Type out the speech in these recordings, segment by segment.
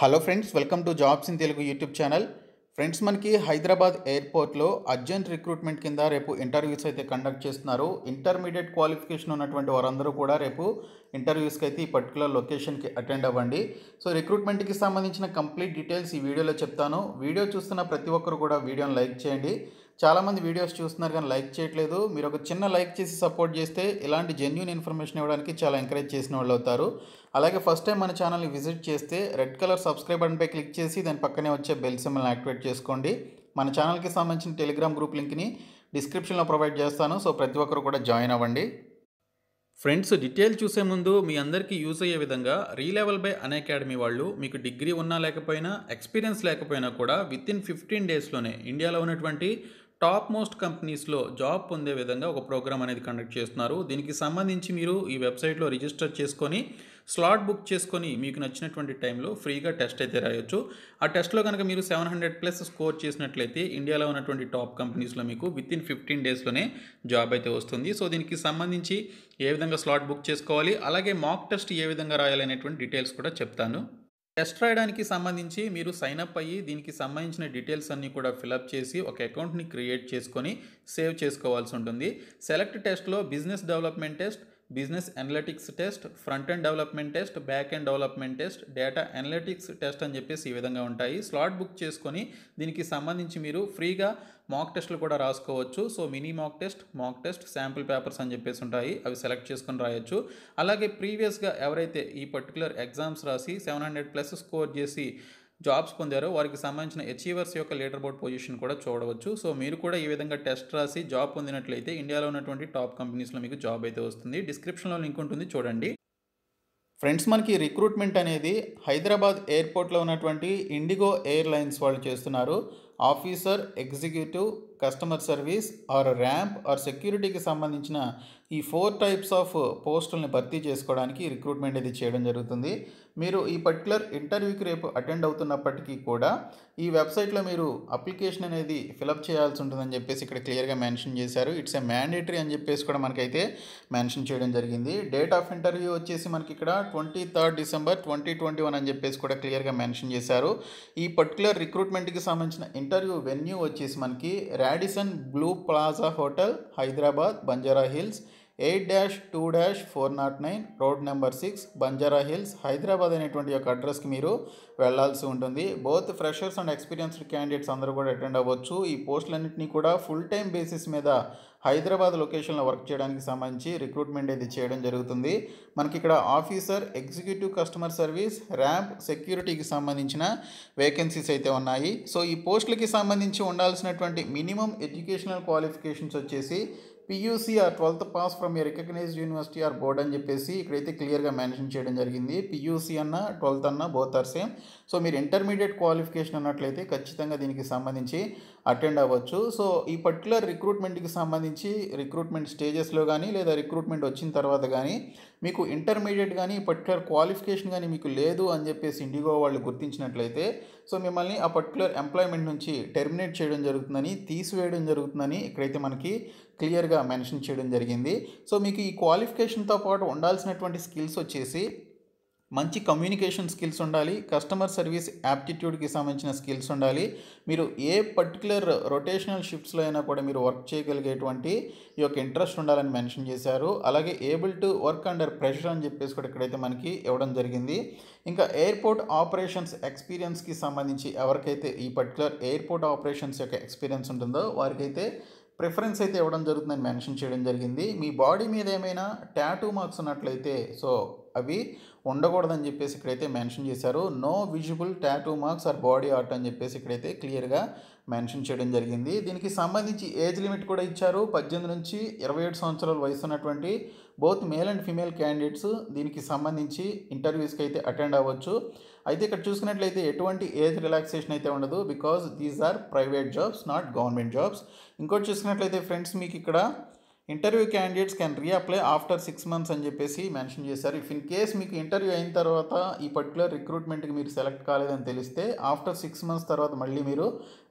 hello friends welcome to jobs in Telugu YouTube channel friends మనకి హైదరాబాద్ ఎయిర్పోర్ట్లో urgent recruitment కింద రేపు ఇంటర్వ్యూస్ అయితే కండక్ట్ చేస్తున్నారు ఇంటర్మీడియట్ క్వాలిఫికేషన్ ఉన్నటువంటి వారందరూ కూడా రేపు ఇంటర్వ్యూస్కి అయితే ఈ పర్టికులర్ లొకేషన్కి అటెండ్ అవ్వండి సో రిక్రూట్మెంట్కి సంబంధించిన కంప్లీట్ డీటెయిల్స్ ఈ వీడియోలో చెప్తాను వీడియో చూస్తున్న ప్రతి ఒక్కరు కూడా వీడియోని లైక్ చేయండి చాలామంది వీడియోస్ చూస్తున్నారు కానీ లైక్ చేయట్లేదు మీరు ఒక చిన్న లైక్ చేసి సపోర్ట్ చేస్తే ఇలాంటి జెన్యున్ ఇన్ఫర్మేషన్ ఇవ్వడానికి చాలా ఎంకరేజ్ చేసిన వాళ్ళు అవుతారు అలాగే ఫస్ట్ టైం మన ఛానల్ని విజిట్ చేస్తే రెడ్ కలర్ సబ్స్క్రైబ్ బటన్పై క్లిక్ చేసి దాని పక్కనే వచ్చే బెల్ సిమ్మల్ని యాక్టివేట్ చేసుకోండి మన ఛానల్కి సంబంధించిన టెలిగ్రామ్ గ్రూప్ లింక్ని డిస్క్రిప్షన్లో ప్రొవైడ్ చేస్తాను సో ప్రతి ఒక్కరు కూడా జాయిన్ అవ్వండి ఫ్రెండ్స్ డీటెయిల్ చూసే ముందు మీ అందరికీ యూజ్ అయ్యే విధంగా రీలెవెల్ బై అన్ అకాడమీ వాళ్ళు మీకు డిగ్రీ ఉన్నా లేకపోయినా ఎక్స్పీరియన్స్ లేకపోయినా కూడా విత్ ఇన్ ఫిఫ్టీన్ డేస్లోనే ఇండియాలో ఉన్నటువంటి టాప్ మోస్ట్ కంపెనీస్లో జాబ్ పొందే విధంగా ఒక ప్రోగ్రామ్ అనేది కండక్ట్ చేస్తున్నారు దీనికి సంబంధించి మీరు ఈ వెబ్సైట్లో రిజిస్టర్ చేసుకొని స్లాట్ బుక్ చేసుకొని మీకు నచ్చినటువంటి టైంలో ఫ్రీగా టెస్ట్ అయితే రాయొచ్చు ఆ టెస్ట్లో కనుక మీరు సెవెన్ హండ్రెడ్ ప్లస్ స్కోర్ చేసినట్లయితే ఇండియాలో ఉన్నటువంటి టాప్ కంపెనీస్లో మీకు విత్ ఇన్ ఫిఫ్టీన్ డేస్లోనే జాబ్ అయితే వస్తుంది సో దీనికి సంబంధించి ఏ విధంగా స్లాట్ బుక్ చేసుకోవాలి అలాగే మాక్ టెస్ట్ ఏ విధంగా రాయాలనేటువంటి డీటెయిల్స్ కూడా చెప్తాను టెస్ట్ రాయడానికి సంబంధించి మీరు సైనప్ అయ్యి దీనికి సంబంధించిన డీటెయిల్స్ అన్నీ కూడా ఫిలప్ చేసి ఒక అకౌంట్ని క్రియేట్ చేసుకొని సేవ్ చేసుకోవాల్సి ఉంటుంది సెలెక్ట్ టెస్ట్లో business development test business analytics test front end development test back end development test data analytics test అని చెప్పేసి ఈ విధంగా ఉంటాయి స్లాట్ బుక్ చేసుకొని దీనికి సంబంధించి మీరు ఫ్రీగా మాక్ టెస్ట్లు కూడా రాసుకోవచ్చు so mini mock test mock test sample papers అని చెప్పేసి ఉంటాయి అవి సెలెక్ట్ చేసుకొని రాయొచ్చు అలాగే ప్రీవియస్గా ఎవరైతే ఈ పర్టికులర్ ఎగ్జామ్స్ రాసి సెవెన్ హండ్రెడ్ ప్లస్ స్కోర్ చేసి జాబ్స్ పొందారో వారికి సంబంధించిన అచీవర్స్ యొక్క లీడర్ బోర్డ్ పొజిషన్ కూడా చూడవచ్చు సో మీరు కూడా ఈ విధంగా టెస్ట్ రాసి జాబ్ పొందినట్లయితే ఇండియాలో ఉన్నటువంటి టాప్ కంపెనీస్లో మీకు జాబ్ అయితే వస్తుంది డిస్క్రిప్షన్లో లింక్ ఉంటుంది చూడండి ఫ్రెండ్స్ మనకి రిక్రూట్మెంట్ అనేది హైదరాబాద్ ఎయిర్పోర్ట్లో ఉన్నటువంటి ఇండిగో ఎయిర్లైన్స్ వాళ్ళు చేస్తున్నారు officer executive customer service or ramp or సెక్యూరిటీకి సంబంధించిన ఈ ఫోర్ టైప్స్ ఆఫ్ పోస్టుల్ని భర్తీ చేసుకోవడానికి రిక్రూట్మెంట్ ఇది చేయడం జరుగుతుంది మీరు ఈ పర్టికులర్ ఇంటర్వ్యూకి రేపు అటెండ్ అవుతున్నప్పటికీ కూడా ఈ వెబ్సైట్లో మీరు అప్లికేషన్ అనేది ఫిలప్ చేయాల్సి ఉంటుందని చెప్పేసి ఇక్కడ క్లియర్గా మెన్షన్ చేశారు ఇట్స్ ఏ మ్యాండేటరీ అని చెప్పేసి కూడా మనకైతే మెన్షన్ చేయడం జరిగింది డేట్ ఆఫ్ ఇంటర్వ్యూ వచ్చేసి మనకి ఇక్కడ twenty third December twenty twenty one అని చెప్పేసి కూడా క్లియర్గా మెన్షన్ చేశారు ఈ పర్టికులర్ రిక్రూట్మెంట్కి సంబంధించిన ఇంటర్వ్యూ వెన్యూ వచ్చేసి మనకి Radisson Blu Plaza hotel Hyderabad Banjara Hills eight dash two dash four naught nine road number six Banjara Hills Hyderabad అనేటువంటి యొక్క అడ్రస్కి మీరు వెళ్లాల్సి ఉంటుంది both freshers and experienced candidates అందరూ కూడా అటెండ్ అవ్వచ్చు ఈ పోస్టులన్నింటినీ కూడా ఫుల్ టైం బేసిస్ మీద హైదరాబాద్ లొకేషన్లో వర్క్ చేయడానికి సంబంధించి రిక్రూట్మెంట్ అయితే చేయడం జరుగుతుంది మనకి ఇక్కడ officer executive customer service ramp సెక్యూరిటీకి సంబంధించిన వేకెన్సీస్ అయితే ఉన్నాయి సో ఈ పోస్టులకి సంబంధించి ఉండాల్సినటువంటి మినిమం ఎడ్యుకేషనల్ క్వాలిఫికేషన్స్ వచ్చేసి PUC or twelfth pass from a recognised university or board అని చెప్పేసి ఇక్కడైతే క్లియర్గా మెన్షన్ చేయడం జరిగింది పియూసీ అన్న ట్వెల్త్ అన్న బోత్ ఆర్ సేమ్ సో మీరు ఇంటర్మీడియట్ క్వాలిఫికేషన్ అన్నట్లయితే ఖచ్చితంగా దీనికి సంబంధించి అటెండ్ అవ్వచ్చు సో ఈ పర్టికులర్ రిక్రూట్మెంట్కి సంబంధించి రిక్రూట్మెంట్ స్టేజెస్లో కానీ లేదా రిక్రూట్మెంట్ వచ్చిన తర్వాత కానీ మీకు ఇంటర్మీడియట్ కానీ పర్టికులర్ క్వాలిఫికేషన్ కానీ మీకు లేదు అని చెప్పేసి ఇండిగో వాళ్ళు గుర్తించినట్లయితే సో మిమ్మల్ని ఆ పర్టికులర్ ఎంప్లాయ్మెంట్ నుంచి టెర్మినేట్ చేయడం జరుగుతుందని తీసివేయడం జరుగుతుందని ఇక్కడైతే మనకి క్లియర్గా మెన్షన్ చేయడం జరిగింది సో మీకు ఈ క్వాలిఫికేషన్తో పాటు ఉండాల్సినటువంటి స్కిల్స్ వచ్చేసి మంచి కమ్యూనికేషన్ స్కిల్స్ ఉండాలి కస్టమర్ సర్వీస్ యాప్టిట్యూడ్కి సంబంధించిన స్కిల్స్ ఉండాలి మీరు ఏ పర్టికులర్ రొటేషనల్ షిఫ్ట్స్లో అయినా కూడా మీరు వర్క్ చేయగలిగేటువంటి ఈ యొక్క ఇంట్రెస్ట్ ఉండాలని మెన్షన్ చేశారు అలాగే able to work under pressure అని చెప్పేసి కూడా ఇక్కడైతే మనకి ఇవ్వడం జరిగింది ఇంకా ఎయిర్పోర్ట్ ఆపరేషన్స్ ఎక్స్పీరియన్స్కి సంబంధించి ఎవరికైతే ఈ పర్టికులర్ ఎయిర్పోర్ట్ ఆపరేషన్స్ యొక్క ఎక్స్పీరియన్స్ ఉంటుందో వారికైతే ప్రిఫరెన్స్ అయితే ఇవ్వడం జరుగుతుందని మెన్షన్ చేయడం జరిగింది మీ బాడీ మీద ఏమైనా ట్యాటూ మార్క్స్ ఉన్నట్లయితే సో అవి ఉండకూడదని చెప్పేసి ఇక్కడైతే మెన్షన్ చేశారు no visible tattoo marks or body art అని చెప్పేసి ఇక్కడైతే క్లియర్గా మెన్షన్ చేయడం జరిగింది దీనికి సంబంధించి ఏజ్ లిమిట్ కూడా ఇచ్చారు పద్దెనిమిది నుంచి ఇరవై ఏడు సంవత్సరాల వయసు ఉన్నటువంటి both male and female candidates దీనికి సంబంధించి ఇంటర్వ్యూస్కి అయితే అటెండ్ అవ్వచ్చు అయితే ఇక్కడ చూసుకున్నట్లయితే ఎటువంటి ఏజ్ రిలాక్సేషన్ అయితే ఉండదు because these are private jobs not government jobs ఇంకోటి చూసుకున్నట్లయితే ఫ్రెండ్స్ మీకు ఇక్కడ interview candidates can reapply after six months అని చెప్పేసి మెన్షన్ చేశారు ఇఫ్ ఇన్ కేస్ మీకు ఇంటర్వ్యూ అయిన తర్వాత ఈ పర్టికులర్ రిక్రూట్మెంట్కి మీరు సెలెక్ట్ కాలేదని తెలిస్తే ఆఫ్టర్ సిక్స్ మంత్స్ తర్వాత మళ్ళీ మీరు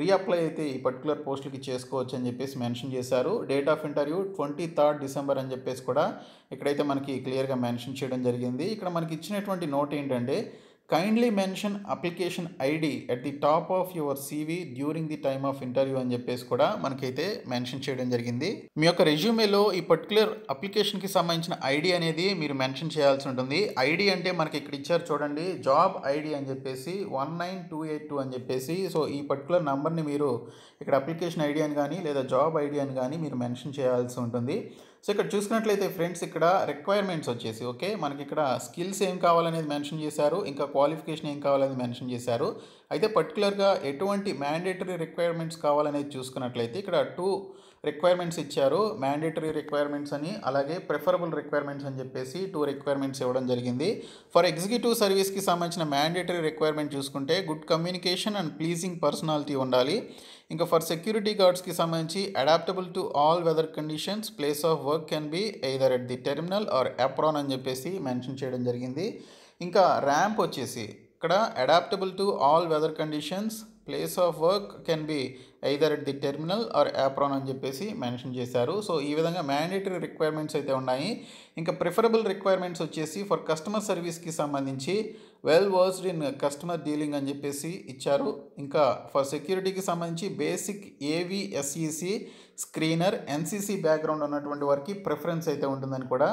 రీఅప్లై అయితే ఈ పర్టికులర్ పోస్టులకి చేసుకోవచ్చు అని చెప్పేసి మెన్షన్ చేశారు date of interview twenty third December అని చెప్పేసి కూడా ఇక్కడైతే మనకి క్లియర్గా మెన్షన్ చేయడం జరిగింది ఇక్కడ మనకి ఇచ్చినటువంటి నోట్ ఏంటంటే kindly mention application ID at the top of your CV during the time of interview అని చెప్పేసి కూడా మనకైతే మెన్షన్ చేయడం జరిగింది మీ యొక్క రెజ్యూమేలో ఈ పర్టికులర్ అప్లికేషన్కి సంబంధించిన ఐడి అనేది మీరు మెన్షన్ చేయాల్సి ఉంటుంది ఐడి అంటే మనకి ఇక్కడ ఇచ్చారు చూడండి జాబ్ ఐడి అని చెప్పేసి one nine two eight two అని చెప్పేసి సో ఈ పర్టికులర్ నెంబర్ని మీరు ఇక్కడ అప్లికేషన్ ఐడి అని కానీ లేదా జాబ్ ఐడి అని కానీ మీరు మెన్షన్ చేయాల్సి ఉంటుంది సో ఇక్కడ చూసుకున్నట్లయితే ఫ్రెండ్స్ ఇక్కడ రిక్వైర్మెంట్స్ వచ్చేసి ఓకే మనకి ఇక్కడ స్కిల్స్ ఏం కావాలనేది మెన్షన్ చేశారు ఇంకా క్వాలిఫికేషన్ ఏం కావాలనేది మెన్షన్ చేశారు అయితే పర్టికులర్గా ఎటువంటి మ్యాండేటరీ రిక్వైర్మెంట్స్ కావాలనేది చూసుకున్నట్లయితే ఇక్కడ టూ రిక్వైర్మెంట్స్ ఇచ్చారు మ్యాండేటరీ రిక్వైర్మెంట్స్ అని అలాగే ప్రిఫరబుల్ రిక్వైర్మెంట్స్ అని చెప్పేసి టూ రిక్వైర్మెంట్స్ ఇవ్వడం జరిగింది ఫర్ ఎగ్జిక్యూటివ్ సర్వీస్కి సంబంధించిన మ్యాండేటరీ రిక్వైర్మెంట్ చూసుకుంటే good communication and pleasing personality ఉండాలి ఇంకా ఫర్ సెక్యూరిటీ గార్డ్స్కి సంబంధించి adaptable to all weather conditions place of work can be either at the terminal or apron అని చెప్పేసి మెన్షన్ చేయడం జరిగింది ఇంకా ర్యాంప్ వచ్చేసి ఇక్కడ adaptable to all weather conditions place of work can be either at the terminal or apron అని చెప్పేసి మెన్షన్ చేశారు సో ఈ విధంగా మ్యాండేటరీ రిక్వైర్మెంట్స్ అయితే ఉన్నాయి ఇంకా ప్రిఫరబుల్ రిక్వైర్మెంట్స్ వచ్చేసి ఫర్ కస్టమర్ సర్వీస్కి సంబంధించి well versed in customer dealing అని చెప్పేసి ఇచ్చారు ఇంకా ఫర్ సెక్యూరిటీకి సంబంధించి basic AVSEC screener NCC background ఉన్నటువంటి వారికి ప్రిఫరెన్స్ అయితే ఉంటుందని కూడా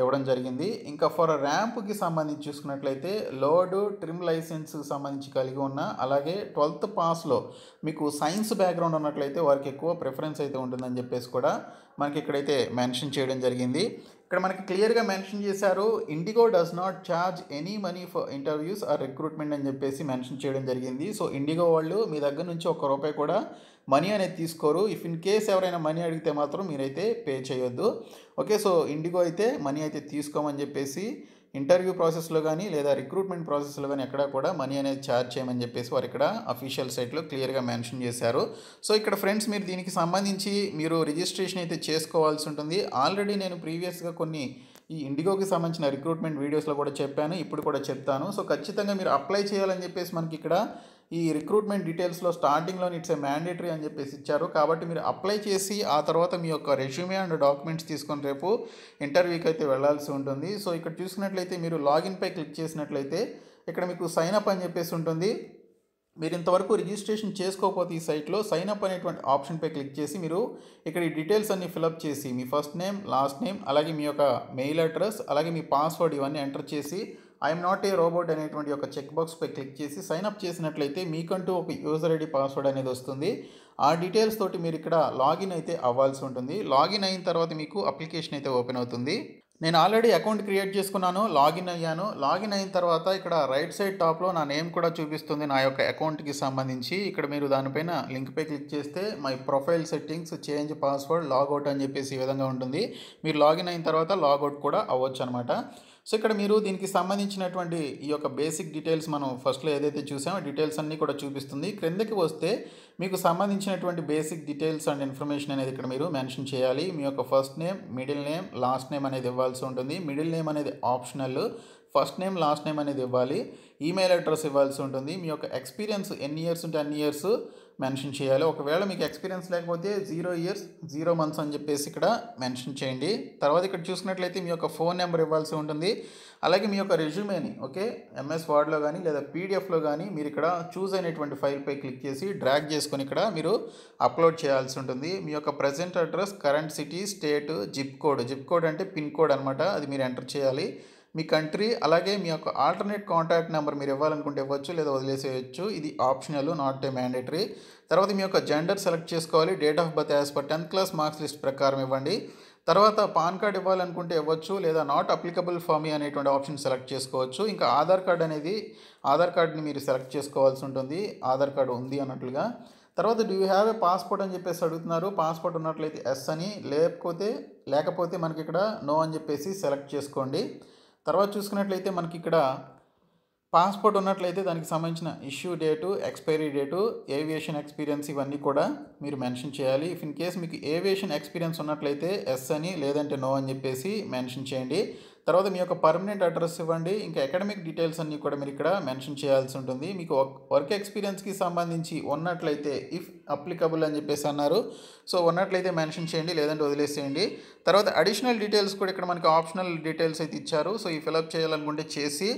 ఇవ్వడం జరిగింది ఇంకా ఫర్ ర్యాంప్కి సంబంధించి చూసుకున్నట్లయితే లోడ్ ట్రిమ్ లైసెన్స్కి సంబంధించి కలిగి ఉన్న అలాగే ట్వెల్త్ పాస్లో మీకు సైన్స్ బ్యాక్గ్రౌండ్ ఉన్నట్లయితే వారికి ఎక్కువ ప్రిఫరెన్స్ అయితే ఉంటుందని చెప్పేసి కూడా మనకి ఇక్కడైతే మెన్షన్ చేయడం జరిగింది ఇక్కడ మనకి క్లియర్గా మెన్షన్ చేశారు IndiGo does not charge any money for interviews or recruitment అని చెప్పేసి మెన్షన్ చేయడం జరిగింది సో ఇండిగో వాళ్ళు మీ దగ్గర నుంచి ఒక రూపాయి కూడా మనీ అనేది తీసుకోరు ఇఫ్ ఇన్ కేస్ ఎవరైనా మనీ అడిగితే మాత్రం మీరైతే పే చేయొద్దు ఓకే సో ఇండిగో అయితే మనీ అయితే తీసుకోమని చెప్పేసి ఇంటర్వ్యూ ప్రాసెస్లో కానీ లేదా రిక్రూట్మెంట్ ప్రాసెస్లో కానీ ఎక్కడ కూడా మనీ అనేది ఛార్జ్ చేయమని చెప్పేసి వారు ఇక్కడ అఫీషియల్ సైట్లో క్లియర్గా మెన్షన్ చేశారు సో ఇక్కడ ఫ్రెండ్స్ మీరు దీనికి సంబంధించి మీరు రిజిస్ట్రేషన్ అయితే చేసుకోవాల్సి ఉంటుంది ఆల్రెడీ నేను ప్రీవియస్గా కొన్ని ఈ ఇండిగోకి సంబంధించిన రిక్రూట్మెంట్ వీడియోస్లో కూడా చెప్పాను ఇప్పుడు కూడా చెప్తాను సో ఖచ్చితంగా మీరు అప్లై చేయాలని చెప్పేసి మనకి ఇక్కడ ఈ రిక్రూట్మెంట్ డీటెయిల్స్లో స్టార్టింగ్లో ఇట్స్ ఏ మ్యాండేటరీ అని చెప్పేసి ఇచ్చారు కాబట్టి మీరు అప్లై చేసి ఆ తర్వాత మీ యొక్క రెజ్యూమే అండ్ డాక్యుమెంట్స్ తీసుకొని రేపు ఇంటర్వ్యూకి అయితే వెళ్లాల్సి ఉంటుంది సో ఇక్కడ చూసుకున్నట్లయితే మీరు లాగిన్పై క్లిక్ చేసినట్లయితే ఇక్కడ మీకు సైన్ అప్ అని చెప్పేసి ఉంటుంది మీరు ఇంతవరకు రిజిస్ట్రేషన్ చేసుకోకపోతే ఈ సైట్లో సైన్ అప్ అనేటువంటి ఆప్షన్పై క్లిక్ చేసి మీరు ఇక్కడ ఈ డీటెయిల్స్ అన్ని ఫిలప్ చేసి మీ ఫస్ట్ నేమ్ లాస్ట్ నేమ్ అలాగే మీ యొక్క మెయిల్ అడ్రస్ అలాగే మీ పాస్వర్డ్ ఇవన్నీ ఎంటర్ చేసి ఐఎమ్ నాట్ ఏ రోబోట్ అనేటువంటి ఒక చెక్ బాక్స్పై క్లిక్ చేసి సైన్ అప్ చేసినట్లయితే మీకంటూ ఒక యూజర్ ఐడి పాస్వర్డ్ అనేది వస్తుంది ఆ డీటెయిల్స్ తోటి మీరు ఇక్కడ లాగిన్ అయితే అవ్వాల్సి ఉంటుంది లాగిన్ అయిన తర్వాత మీకు అప్లికేషన్ అయితే ఓపెన్ అవుతుంది నేను ఆల్రెడీ అకౌంట్ క్రియేట్ చేసుకున్నాను లాగిన్ అయ్యాను లాగిన్ అయిన తర్వాత ఇక్కడ రైట్ సైడ్ టాప్లో నా నేమ్ కూడా చూపిస్తుంది నా యొక్క అకౌంట్కి సంబంధించి ఇక్కడ మీరు దానిపైన లింక్పై క్లిక్ చేస్తే my profile settings change password logout అని చెప్పేసి ఈ విధంగా ఉంటుంది మీరు లాగిన్ అయిన తర్వాత లాగౌట్ కూడా అవ్వచ్చు అనమాట సో ఇక్కడ మీరు దీనికి సంబంధించినటువంటి ఈ యొక్క బేసిక్ డీటెయిల్స్ మనం ఫస్ట్లో ఏదైతే చూసామో డీటెయిల్స్ అన్నీ కూడా చూపిస్తుంది క్రిందకి వస్తే మీకు సంబంధించినటువంటి బేసిక్ డీటెయిల్స్ అండ్ ఇన్ఫర్మేషన్ అనేది ఇక్కడ మీరు మెన్షన్ చేయాలి మీ యొక్క first name middle name last name అనేది ఇవ్వాల్సి ఉంటుంది మిడిల్ నేమ్ అనేది optional first name last name అనేది ఇవ్వాలి ఈమెయిల్ అడ్రస్ ఇవ్వాల్సి ఉంటుంది మీ యొక్క ఎక్స్పీరియన్స్ ఎన్ని ఇయర్స్ ఉంటే అన్ని ఇయర్స్ మెన్షన్ చేయాలి ఒకవేళ మీకు ఎక్స్పీరియన్స్ లేకపోతే జీరో ఇయర్స్ జీరో మంత్స్ అని చెప్పేసి ఇక్కడ మెన్షన్ చేయండి తర్వాత ఇక్కడ చూసినట్లయితే మీ యొక్క ఫోన్ నెంబర్ ఇవ్వాల్సి ఉంటుంది అలాగే మీ యొక్క రెజ్యూమేని ఓకే ఎంఎస్ వార్డ్లో కానీ లేదా పీడిఎఫ్లో కానీ మీరు ఇక్కడ చూస్ అయినటువంటి ఫైల్పై క్లిక్ చేసి డ్రాగ్ చేసుకొని ఇక్కడ మీరు అప్లోడ్ చేయాల్సి ఉంటుంది మీ యొక్క present address current city state zip code zip code అంటే పిన్ కోడ్ అనమాట అది మీరు ఎంటర్ చేయాలి మీ కంట్రీ అలాగే మీ యొక్క ఆల్టర్నేట్ కాంటాక్ట్ నెంబర్ మీరు ఇవ్వాలనుకుంటే ఇవ్వచ్చు లేదా వదిలేసేయచ్చు ఇది ఆప్షనల్ నాట్ ఏ మ్యాండేటరీ తర్వాత మీ యొక్క జెండర్ సెలెక్ట్ చేసుకోవాలి date of birth as per tenth class marks list ప్రకారం ఇవ్వండి తర్వాత పాన్ కార్డ్ ఇవ్వాలనుకుంటే ఇవ్వచ్చు లేదా నాట్ అప్లికబుల్ ఫర్ మీ అనేటువంటి ఆప్షన్ సెలెక్ట్ చేసుకోవచ్చు ఇంకా ఆధార్ కార్డ్ అనేది ఆధార్ కార్డ్ని మీరు సెలెక్ట్ చేసుకోవాల్సి ఉంటుంది ఆధార్ కార్డు ఉంది అన్నట్లుగా తర్వాత do you have a passport అని చెప్పేసి అడుగుతున్నారు పాస్పోర్ట్ ఉన్నట్లయితే ఎస్ అని లేకపోతే లేకపోతే మనకి ఇక్కడ నో అని చెప్పేసి సెలెక్ట్ చేసుకోండి తర్వాత చూసుకున్నట్లయితే మనకి ఇక్కడ పాస్పోర్ట్ ఉన్నట్లయితే దానికి సంబంధించిన issue date expiry date aviation experience ఇవన్నీ కూడా మీరు మెన్షన్ చేయాలి ఇఫ్ ఇన్ కేస్ మీకు ఏవియేషన్ ఎక్స్పీరియన్స్ ఉన్నట్లయితే ఎస్ అని లేదంటే నో అని చెప్పేసి మెన్షన్ చేయండి తర్వాత మీ యొక్క పర్మనెంట్ అడ్రస్ ఇవ్వండి ఇంకా అకాడమిక్ డీటెయిల్స్ అన్నీ కూడా మీరు ఇక్కడ మెన్షన్ చేయాల్సి ఉంటుంది మీకు వర్క్ ఎక్స్పీరియన్స్కి సంబంధించి ఉన్నట్లయితే ఇఫ్ అప్లికబుల్ అని చెప్పేసి అన్నారు సో ఉన్నట్లయితే మెన్షన్ చేయండి లేదంటే వదిలేసేయండి తర్వాత అడిషనల్ డీటెయిల్స్ కూడా ఇక్కడ మనకి ఆప్షనల్ డీటెయిల్స్ అయితే ఇచ్చారు సో ఈ ఫిలప్ చేయాలనుకుంటే చేసి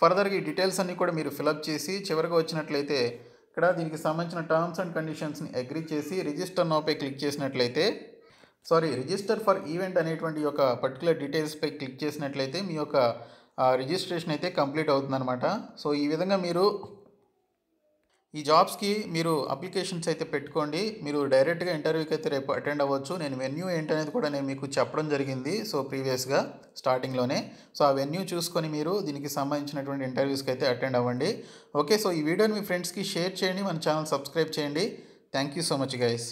ఫర్దర్గా ఈ డీటెయిల్స్ అన్నీ కూడా మీరు ఫిలప్ చేసి చివరిగా వచ్చినట్లయితే ఇక్కడ దీనికి సంబంధించిన టర్మ్స్ అండ్ కండిషన్స్ని అగ్రి చేసి రిజిస్టర్ నౌపై క్లిక్ చేసినట్లయితే సారీ రిజిస్టర్ ఫర్ ఈవెంట్ అనేటువంటి యొక్క పర్టికులర్ డీటెయిల్స్పై క్లిక్ చేసినట్లయితే మీ యొక్క రిజిస్ట్రేషన్ అయితే కంప్లీట్ అవుతుందన్నమాట సో ఈ విధంగా మీరు ఈ జాబ్స్కి మీరు అప్లికేషన్స్ అయితే పెట్టుకోండి మీరు డైరెక్ట్గా ఇంటర్వ్యూకి అయితే రేపు అటెండ్ అవ్వచ్చు నేను వెన్యూ ఏంటనేది కూడా నేను మీకు చెప్పడం జరిగింది సో ప్రీవియస్గా స్టార్టింగ్లోనే సో ఆ వెన్యూ చూసుకొని మీరు దీనికి సంబంధించినటువంటి ఇంటర్వ్యూస్కి అయితే అటెండ్ అవ్వండి ఓకే సో ఈ వీడియోని మీ ఫ్రెండ్స్కి షేర్ చేయండి మన ఛానల్ సబ్స్క్రైబ్ చేయండి thank you so much guys